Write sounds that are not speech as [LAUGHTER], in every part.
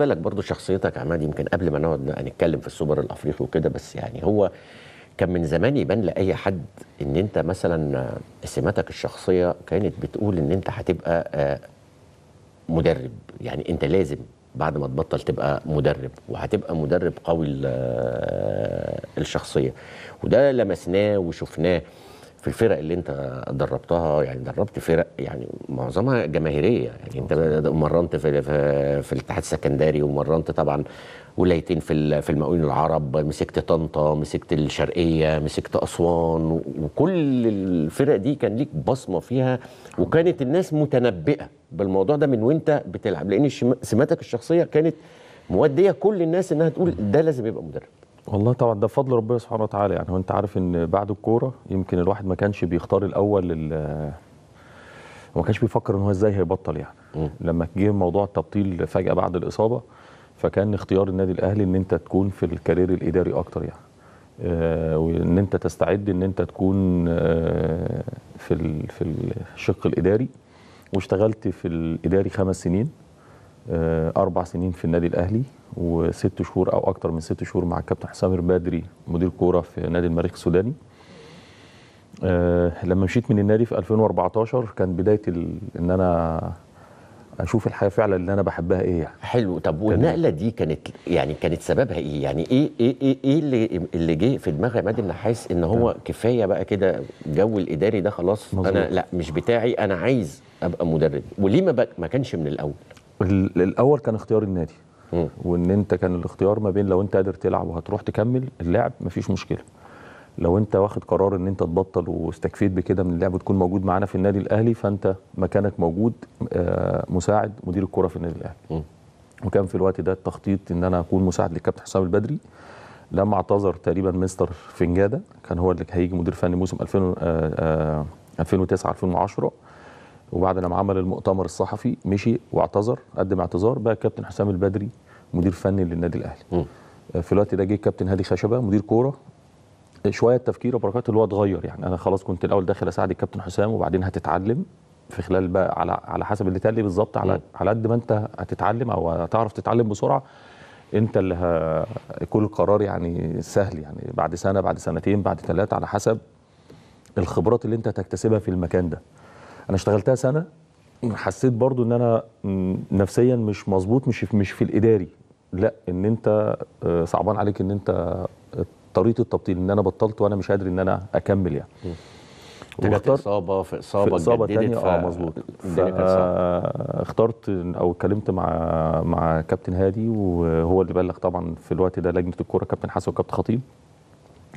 بالك برضو شخصيتك عماد يمكن قبل ما نقعد نتكلم في السوبر الافريقي وكده بس يعني هو كان من زمان يبان لاي حد ان انت مثلا سماتك الشخصيه كانت بتقول ان انت هتبقى آه، مدرب يعني انت لازم بعد ما تبطل تبقى مدرب وهتبقى مدرب قوي آه، الشخصيه وده لمسناه وشفناه في الفرق اللي انت دربتها يعني دربت فرق يعني معظمها جماهيريه يعني انت مرنت في في الاتحاد السكندري ومرنت طبعا ولايتين في في المقاولين العرب مسكت طنطا مسكت الشرقيه مسكت اسوان وكل الفرق دي كان ليك بصمه فيها وكانت الناس متنبئه بالموضوع ده من وانت بتلعب لان سماتك الشخصيه كانت موديه كل الناس انها تقول ده لازم يبقى مدرب والله طبعا ده فضل ربنا سبحانه وتعالى يعني هو انت عارف ان بعد الكوره يمكن الواحد ما كانش بيختار الاول وما كانش بيفكر ان هو ازاي هيبطل يعني م. لما جه موضوع التبطيل فجاه بعد الاصابه فكان اختيار النادي الاهلي ان انت تكون في الكارير الاداري اكتر يعني آه، وان انت تستعد ان انت تكون آه، في في الشق الاداري واشتغلت في الاداري خمس سنين آه، أربع سنين في النادي الأهلي وست شهور أو أكتر من ست شهور مع الكابتن حسام البدري مدير كورة في نادي المريخ السوداني آه، لما مشيت من النادي في 2014 كان بداية إن أنا اشوف الحياه فعلا اللي انا بحبها ايه يعني حلو طب والنقله دي كانت يعني كانت سببها ايه يعني ايه ايه ايه, إيه اللي اللي جه في دماغ عماد النحاس ان هو كفايه بقى كده جو الاداري ده خلاص مزلوط. انا لا مش بتاعي انا عايز ابقى مدرب وليه ما, ما كانش من الاول الاول كان اختيار النادي وان انت كان الاختيار ما بين لو انت قادر تلعب وهتروح تكمل اللعب مفيش مشكله لو انت واخد قرار ان انت تبطل واستكفيت بكده من اللعب وتكون موجود معانا في النادي الاهلي فانت مكانك موجود آه، مساعد مدير الكره في النادي الاهلي وكان في الوقت ده التخطيط ان انا اكون مساعد للكابتن حسام البدري لما اعتذر تقريبا مستر فنجاده كان هو اللي هيجي مدير فني موسم 2000 2009 2010 وبعد لما عمل المؤتمر الصحفي مشي واعتذر قدم اعتذار بقى كابتن حسام البدري مدير فني للنادي الاهلي م. آه، في الوقت ده جه كابتن هادي خشبه مدير كوره آه، شويه تفكير وبركات اللي هو اتغير يعني انا خلاص كنت الاول داخل اساعد الكابتن حسام وبعدين هتتعلم في خلال بقى على على حسب اللي تقال لي بالظبط على على قد ما انت هتتعلم او هتعرف تتعلم بسرعه انت اللي ه... كل قرار يعني سهل يعني بعد سنه بعد سنتين بعد ثلاثه على حسب الخبرات اللي انت هتكتسبها في المكان ده انا اشتغلتها سنه حسيت برضو ان انا نفسيا مش مظبوط مش في مش في الاداري لا ان انت آه، صعبان عليك ان انت آه، طريقه التبطيل ان انا بطلت وانا مش قادر ان انا اكمل يعني طلعت اصابه في اصابه في اصابه تانية آه، ف... اه مظبوط اخترت او اتكلمت مع مع كابتن هادي وهو اللي بلغ طبعا في الوقت ده لجنه الكوره كابتن حسن وكابتن خطيب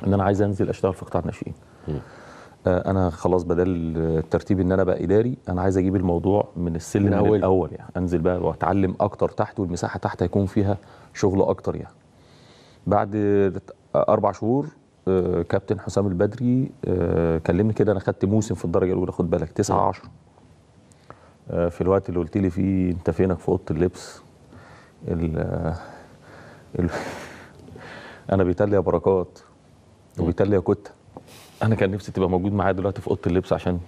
ان انا عايز انزل اشتغل في قطاع الناشئين آه، انا خلاص بدل الترتيب ان انا بقى اداري انا عايز اجيب الموضوع من السلم من, أول. الاول يعني انزل بقى واتعلم اكتر تحت والمساحه تحت هيكون فيها شغل اكتر يعني بعد اربع شهور آه، كابتن حسام البدري آه، كلمني كده انا خدت موسم في الدرجه الاولى خد بالك 9 10 في الوقت اللي قلت لي فيه انت فينك في اوضه اللبس ال ال [LAUGHS] انا بيتقال لي يا بركات وبيتقال لي يا كته انا كان نفسي تبقى موجود معايا دلوقتي في اوضه اللبس عشان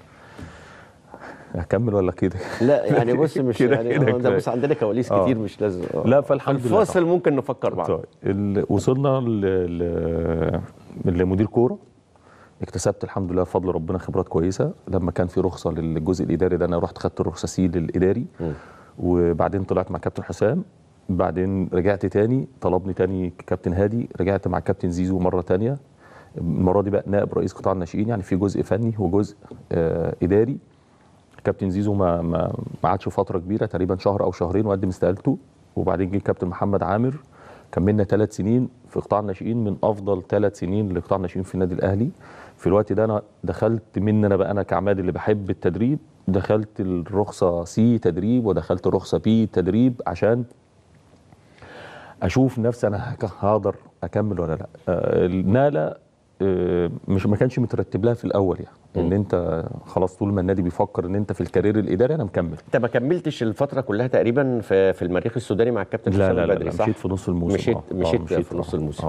اكمل ولا كده لا يعني بص [LAUGHS] مش كده يعني كده ده بص عندنا كواليس آه. كتير مش لازم آه. لا فالحمد لله الفاصل ممكن نفكر بعض طيب. وصلنا لمدير كوره اكتسبت الحمد لله بفضل ربنا خبرات كويسه لما كان في رخصه للجزء الاداري ده انا رحت خدت الرخصه سي للاداري وبعدين طلعت مع كابتن حسام بعدين رجعت تاني طلبني تاني كابتن هادي رجعت مع كابتن زيزو مره تانيه المره دي بقى نائب رئيس قطاع الناشئين يعني في جزء فني وجزء آه، اداري كابتن زيزو ما ما قعدش فتره كبيره تقريبا شهر او شهرين وقدم استقالته وبعدين جه كابتن محمد عامر كملنا ثلاث سنين في قطاع الناشئين من افضل ثلاث سنين لقطاع الناشئين في النادي الاهلي في الوقت ده انا دخلت من انا بقى انا كعماد اللي بحب التدريب دخلت الرخصه سي تدريب ودخلت الرخصه بي تدريب عشان اشوف نفسي انا هقدر اكمل ولا لا آه، ناله آه، مش ما كانش مترتب لها في الاول يعني ان انت خلاص طول ما النادي بيفكر ان انت في الكارير الاداري انا مكمل انت ما كملتش الفتره كلها تقريبا في, المريخ السوداني مع الكابتن حسام البدري صح؟ لا, لا مشيت في نص الموسم مشيت آه مشيت, آه مشيت في نص الموسم آه